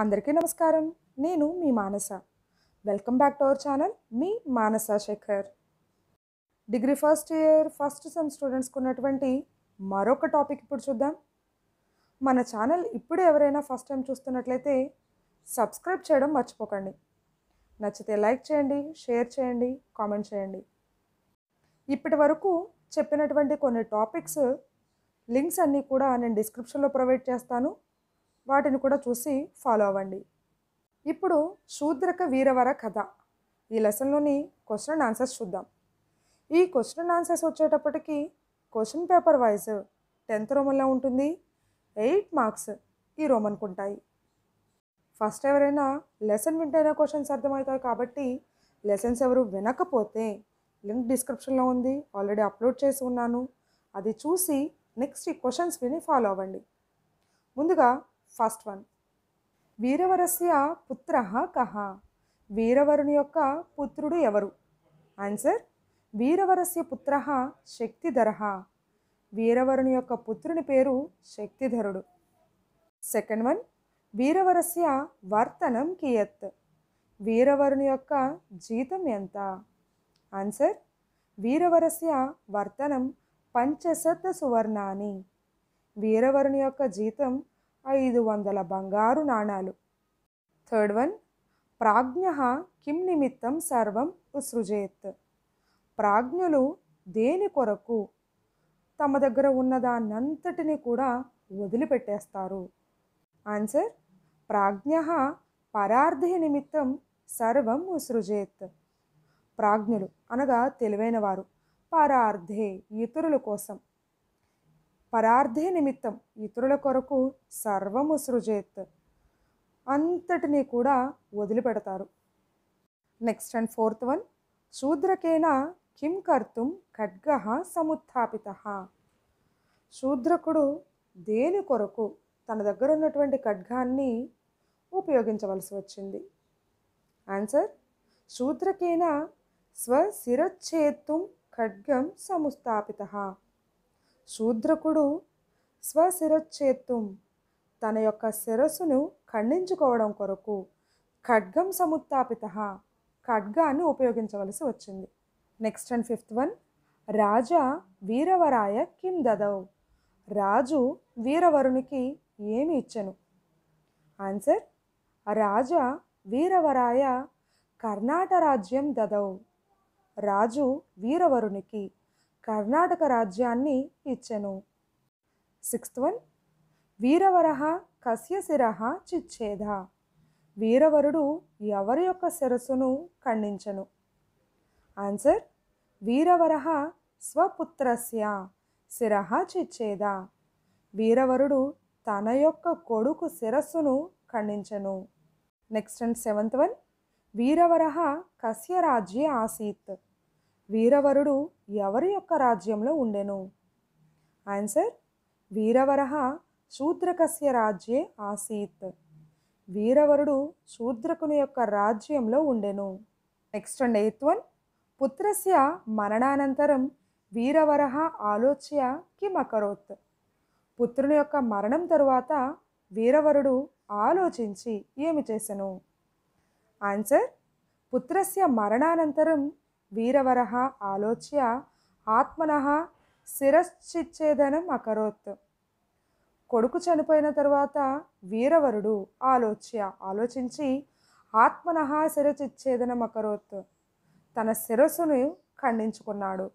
అందరికీ నమస్కారం నేను మీ Manasa welcome back to our channel మీ Manasa Shekhar degree first year first sem స్టూడెంట్స్కి ఉన్నటువంటి మరొక టాపిక్ ఇప్పుడు చూద్దాం మన ఛానల్ ఇప్పుడు ఎవరైనా ఫస్ట్ టైం చూస్తున్నట్లయితే సబ్స్క్రైబ్ చేయడం మర్చిపోకండి నచ్చితే లైక్ చేయండి షేర్ చేయండి కామెంట్ చేయండి ఇప్పటి వరకు చెప్పినటువంటి కొన్ని టాపిక్స్ లింక్స్ అన్నీ కూడా నేను డిస్క్రిప్షన్లో ప్రొవైడ్ చేస్తాను వాటిని కూడా చూసి ఫాలో అవ్వండి ఇప్పుడు శూద్రక వీరవర కథ ఈ లెసన్లోని క్వశ్చన్ ఆన్సర్స్ చూద్దాం ఈ క్వశ్చన్ ఆన్సర్స్ వచ్చేటప్పటికి క్వశ్చన్ పేపర్ వైజ్ టెన్త్ రోమన్లో ఉంటుంది ఎయిట్ మార్క్స్ ఈ రోమ్ అనుకుంటాయి ఫస్ట్ ఎవరైనా లెసన్ వింటేనే క్వశ్చన్స్ అర్థమవుతాయి కాబట్టి లెసన్స్ ఎవరు వినకపోతే లింక్ డిస్క్రిప్షన్లో ఉంది ఆల్రెడీ అప్లోడ్ చేసి ఉన్నాను అది చూసి నెక్స్ట్ ఈ క్వశ్చన్స్ విని ఫాలో అవ్వండి ముందుగా ఫస్ట్ వన్ వీరవరస్య పుత్ర కహ వీరవరుని యొక్క పుత్రుడు ఎవరు ఆన్సర్ వీరవరస్య పుత్ర శక్తిధర వీరవరుని యొక్క పుత్రుని పేరు శక్తిధరుడు సెకండ్ వన్ వీరవరస్య వర్తనం కియత్ వీరవరుని యొక్క జీతం ఎంత ఆన్సర్ వీరవరస్య వర్తనం పంచశత సువర్ణాని వీరవరుని యొక్క జీతం ఐదు వందల బంగారు నాణాలు థర్డ్ వన్ ప్రాజ్ఞ కిం నిమిత్తం సర్వం ఉసృజేత్ ప్రాజ్ఞులు దేని కొరకు తమ దగ్గర ఉన్నదాన్నంతటిని కూడా వదిలిపెట్టేస్తారు ఆన్సర్ ప్రాజ్ఞ పరార్థి నిమిత్తం సర్వం ఉసృజేత్ ప్రాజ్ఞులు అనగా తెలివైన వారు పరార్థే ఇతరుల కోసం పరార్థే నిమిత్తం ఇతరుల కొరకు సర్వము సృజేత్ అంతటినీ కూడా వదిలిపెడతారు నెక్స్ట్ అండ్ ఫోర్త్ వన్ శూద్రకేనా కిం కర్తుం ఖడ్గ సముత్పిత శూద్రకుడు దేని కొరకు తన దగ్గర ఉన్నటువంటి ఖడ్గాన్ని ఉపయోగించవలసి వచ్చింది ఆన్సర్ శూద్రకేనా స్వశిరచ్ఛేత్తుం ఖడ్గం సముస్థాపిత శూద్రకుడు స్వశిరచ్చేత్తుం తన యొక్క శిరస్సును ఖండించుకోవడం కొరకు ఖడ్గం సముత్పిత ఖడ్గాన్ని ఉపయోగించవలసి వచ్చింది నెక్స్ట్ అండ్ ఫిఫ్త్ వన్ రాజా వీరవరాయ కిం దదవ్ రాజు వీరవరునికి ఏమి ఇచ్చను ఆన్సర్ రాజా వీరవరాయ కర్ణాటరాజ్యం దదవ్ రాజు వీరవరునికి కర్ణాటక రాజ్యాన్ని ఇచ్చెను సిక్స్త్ వన్ వీరవర కస్య శిర చిచ్చేద వీరవరుడు ఎవరి యొక్క శిరస్సును ఖండించను ఆన్సర్ వీరవర స్వపుత్రస్య శిర చిచ్చేద వీరవరుడు తన యొక్క కొడుకు శిరస్సును ఖండించను next and seventh one Viravara కస్య రాజ్య ఆసీత్ వీరవరుడు ఎవరి యొక్క రాజ్యంలో ఉండెను ఆన్సర్ వీరవర శూద్రకస్య రాజ్యే ఆసీత్ వీరవరుడు శూద్రకుని యొక్క రాజ్యంలో ఉండెను నెక్స్ట్ అండ్ ఎయిత్ వన్ పుత్రస్య మరణానంతరం వీరవర ఆలోచ్య కిమకరోత్ పుత్రుని యొక్క మరణం తరువాత వీరవరుడు ఆలోచించి ఏమి చేసెను ఆన్సర్ పుత్రస్య మరణానంతరం వీరవరః ఆలోచ్య ఆత్మన శిరశ్చిచ్చేదనం అకరోత్ కొడుకు చనిపోయిన తర్వాత వీరవరుడు ఆలోచ్య ఆలోచించి ఆత్మనః శిరచిచ్ఛేదనం అకరోత్ తన శిరస్సును ఖండించుకున్నాడు